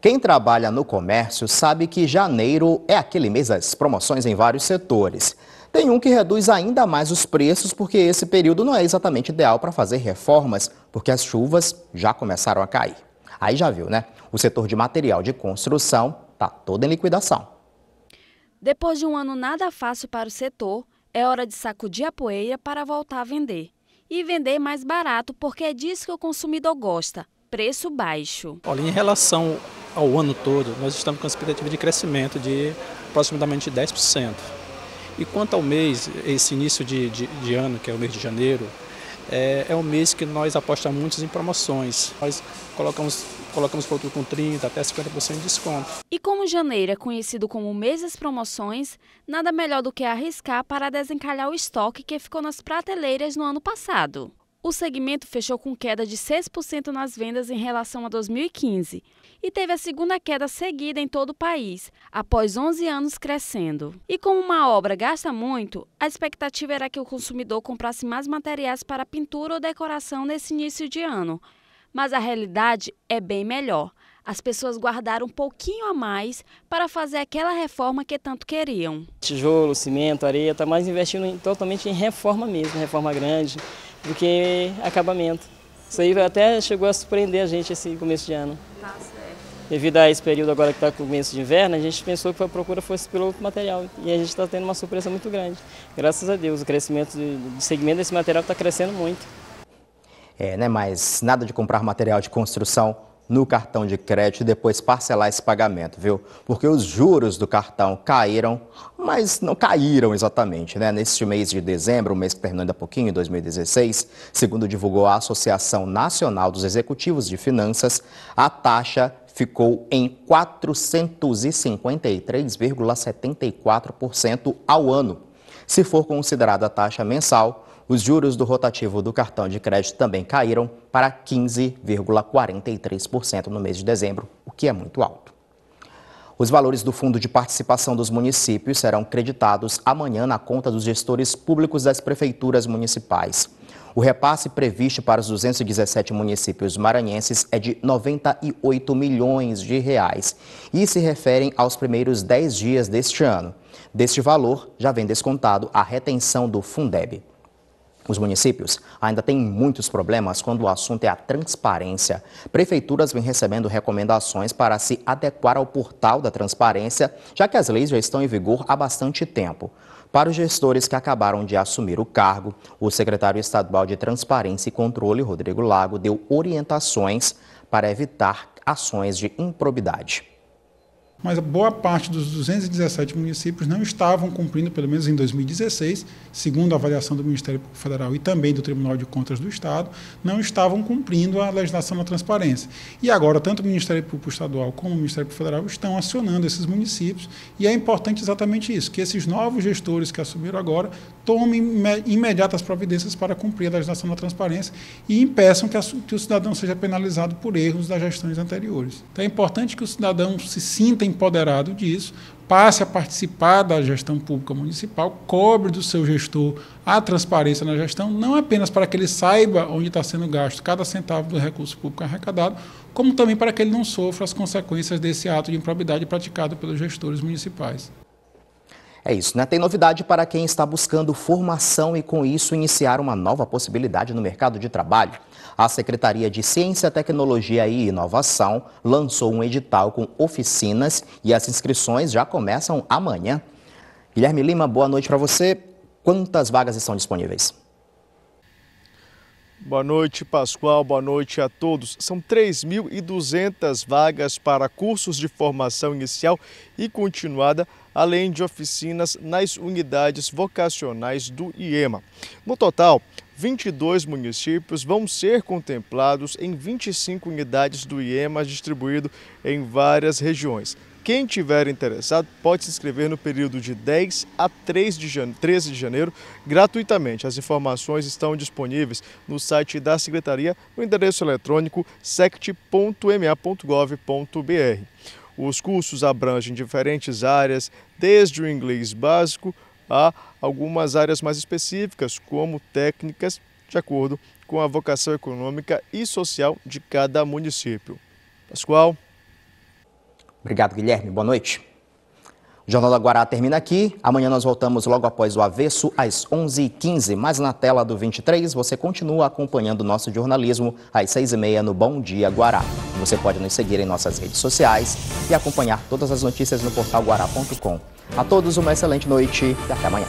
Quem trabalha no comércio sabe que janeiro é aquele mês das promoções em vários setores. Tem um que reduz ainda mais os preços, porque esse período não é exatamente ideal para fazer reformas, porque as chuvas já começaram a cair. Aí já viu, né? O setor de material de construção está todo em liquidação. Depois de um ano nada fácil para o setor, é hora de sacudir a poeira para voltar a vender. E vender mais barato, porque é disso que o consumidor gosta, preço baixo. Olha, em relação ao ano todo, nós estamos com uma expectativa de crescimento de aproximadamente 10%. E quanto ao mês, esse início de, de, de ano, que é o mês de janeiro, é, é um mês que nós apostamos muito em promoções. Nós colocamos colocamos produto com 30% até 50% de desconto. E como janeiro é conhecido como mês das promoções, nada melhor do que arriscar para desencalhar o estoque que ficou nas prateleiras no ano passado. O segmento fechou com queda de 6% nas vendas em relação a 2015 e teve a segunda queda seguida em todo o país, após 11 anos crescendo. E como uma obra gasta muito, a expectativa era que o consumidor comprasse mais materiais para pintura ou decoração nesse início de ano. Mas a realidade é bem melhor. As pessoas guardaram um pouquinho a mais para fazer aquela reforma que tanto queriam. Tijolo, cimento, areia, está mais investindo totalmente em reforma mesmo, reforma grande do que acabamento. Isso aí até chegou a surpreender a gente esse começo de ano. Tá certo. Devido a esse período agora que está com o começo de inverno, a gente pensou que a procura fosse pelo outro material e a gente está tendo uma surpresa muito grande. Graças a Deus, o crescimento do segmento desse material está crescendo muito. É, né? Mas nada de comprar material de construção no cartão de crédito e depois parcelar esse pagamento, viu? Porque os juros do cartão caíram, mas não caíram exatamente, né? Neste mês de dezembro, o mês que terminou ainda pouquinho, 2016, segundo divulgou a Associação Nacional dos Executivos de Finanças, a taxa ficou em 453,74% ao ano se for considerada a taxa mensal, os juros do rotativo do cartão de crédito também caíram para 15,43% no mês de dezembro, o que é muito alto. Os valores do Fundo de Participação dos Municípios serão creditados amanhã na conta dos gestores públicos das prefeituras municipais. O repasse previsto para os 217 municípios maranhenses é de 98 milhões de reais e se referem aos primeiros 10 dias deste ano. Deste valor já vem descontado a retenção do Fundeb. Os municípios ainda têm muitos problemas quando o assunto é a transparência. Prefeituras vêm recebendo recomendações para se adequar ao portal da transparência, já que as leis já estão em vigor há bastante tempo. Para os gestores que acabaram de assumir o cargo, o secretário estadual de Transparência e Controle, Rodrigo Lago, deu orientações para evitar ações de improbidade mas boa parte dos 217 municípios não estavam cumprindo, pelo menos em 2016, segundo a avaliação do Ministério Público Federal e também do Tribunal de Contas do Estado, não estavam cumprindo a legislação da transparência. E agora, tanto o Ministério Público Estadual como o Ministério Público Federal estão acionando esses municípios, e é importante exatamente isso, que esses novos gestores que assumiram agora tomem imediatas providências para cumprir a legislação da transparência e impeçam que, a, que o cidadão seja penalizado por erros das gestões anteriores. Então é importante que o cidadão se sinta empoderado disso, passe a participar da gestão pública municipal, cobre do seu gestor a transparência na gestão, não apenas para que ele saiba onde está sendo gasto cada centavo do recurso público arrecadado, como também para que ele não sofra as consequências desse ato de improbidade praticado pelos gestores municipais. É isso, né? Tem novidade para quem está buscando formação e, com isso, iniciar uma nova possibilidade no mercado de trabalho. A Secretaria de Ciência, Tecnologia e Inovação lançou um edital com oficinas e as inscrições já começam amanhã. Guilherme Lima, boa noite para você. Quantas vagas estão disponíveis? Boa noite, Pascoal. Boa noite a todos. São 3.200 vagas para cursos de formação inicial e continuada além de oficinas nas unidades vocacionais do IEMA. No total, 22 municípios vão ser contemplados em 25 unidades do IEMA distribuído em várias regiões. Quem tiver interessado pode se inscrever no período de 10 a 3 de janeiro, 13 de janeiro gratuitamente. As informações estão disponíveis no site da Secretaria no endereço eletrônico sect.ma.gov.br. Os cursos abrangem diferentes áreas, desde o inglês básico a algumas áreas mais específicas, como técnicas, de acordo com a vocação econômica e social de cada município. Pascoal. Obrigado, Guilherme. Boa noite. Jornal da Guará termina aqui. Amanhã nós voltamos logo após o avesso, às 11h15. Mas na tela do 23, você continua acompanhando nosso jornalismo às 6h30 no Bom Dia Guará. Você pode nos seguir em nossas redes sociais e acompanhar todas as notícias no portal guará.com. A todos uma excelente noite e até amanhã.